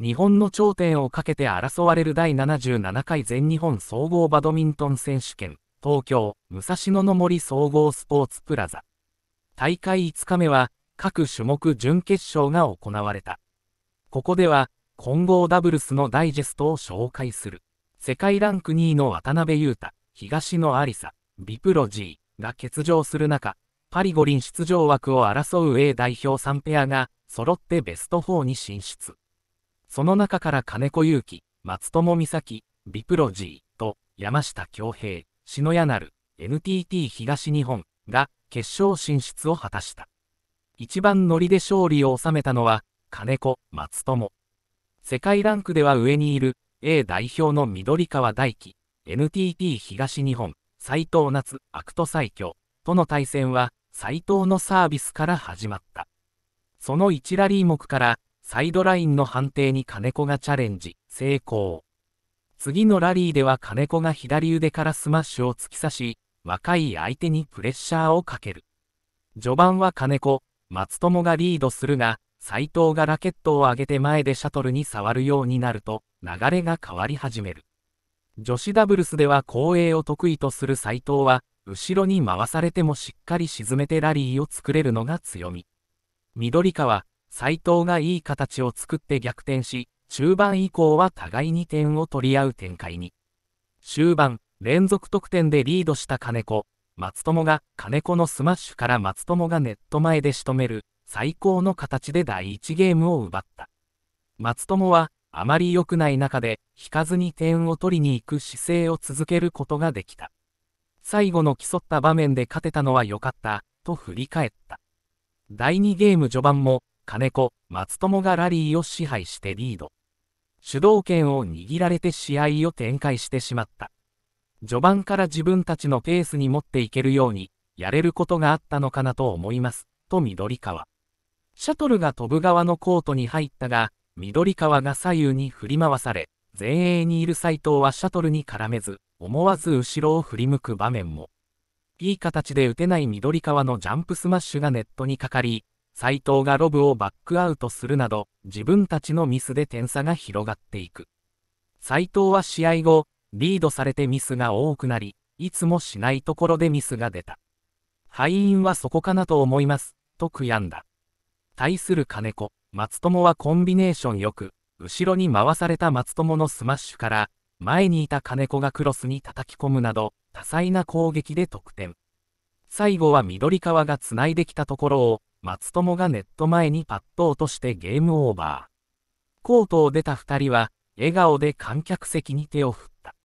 日本の頂点をかけて争われる第77回全日本総合バドミントン選手権東京武蔵野の森総合スポーツプラザ大会5日目は各種目準決勝が行われたここでは混合ダブルスのダイジェストを紹介する世界ランク2位の渡辺裕太東野有沙ビプロ G が欠場する中パリ五輪出場枠を争う A 代表3ペアが揃ってベスト4に進出その中から金子祐希、松友美咲、ビプロジーと山下恭平、篠谷なる、NTT 東日本が決勝進出を果たした。一番乗りで勝利を収めたのは、金子、松友。世界ランクでは上にいる A 代表の緑川大輝、NTT 東日本、斎藤夏、アクト最強との対戦は、斎藤のサービスから始まった。その1ラリー目からサイドラインの判定に金子がチャレンジ、成功。次のラリーでは金子が左腕からスマッシュを突き刺し、若い相手にプレッシャーをかける。序盤は金子、松友がリードするが、斎藤がラケットを上げて前でシャトルに触るようになると、流れが変わり始める。女子ダブルスでは後衛を得意とする斎藤は、後ろに回されてもしっかり沈めてラリーを作れるのが強み。緑川、斎藤がいい形を作って逆転し、中盤以降は互いに点を取り合う展開に。終盤、連続得点でリードした金子、松友が金子のスマッシュから松友がネット前で仕留める、最高の形で第1ゲームを奪った。松友は、あまり良くない中で、引かずに点を取りに行く姿勢を続けることができた。最後の競った場面で勝てたのは良かった、と振り返った。第2ゲーム序盤も、金子、松友がラリーを支配してリード。主導権を握られて試合を展開してしまった。序盤から自分たちのペースに持っていけるように、やれることがあったのかなと思います、と緑川。シャトルが飛ぶ側のコートに入ったが、緑川が左右に振り回され、前衛にいる斎藤はシャトルに絡めず、思わず後ろを振り向く場面も。いい形で打てない緑川のジャンプスマッシュがネットにかかり、斎藤がロブをバックアウトするなど、自分たちのミスで点差が広がっていく。斎藤は試合後、リードされてミスが多くなり、いつもしないところでミスが出た。敗因はそこかなと思います、と悔やんだ。対する金子、松友はコンビネーションよく、後ろに回された松友のスマッシュから、前にいた金子がクロスに叩き込むなど、多彩な攻撃で得点。最後は緑川がつないできたところを、松友がネット前にパッと落としてゲームオーバー。コートを出た2人は、笑顔で観客席に手を振っ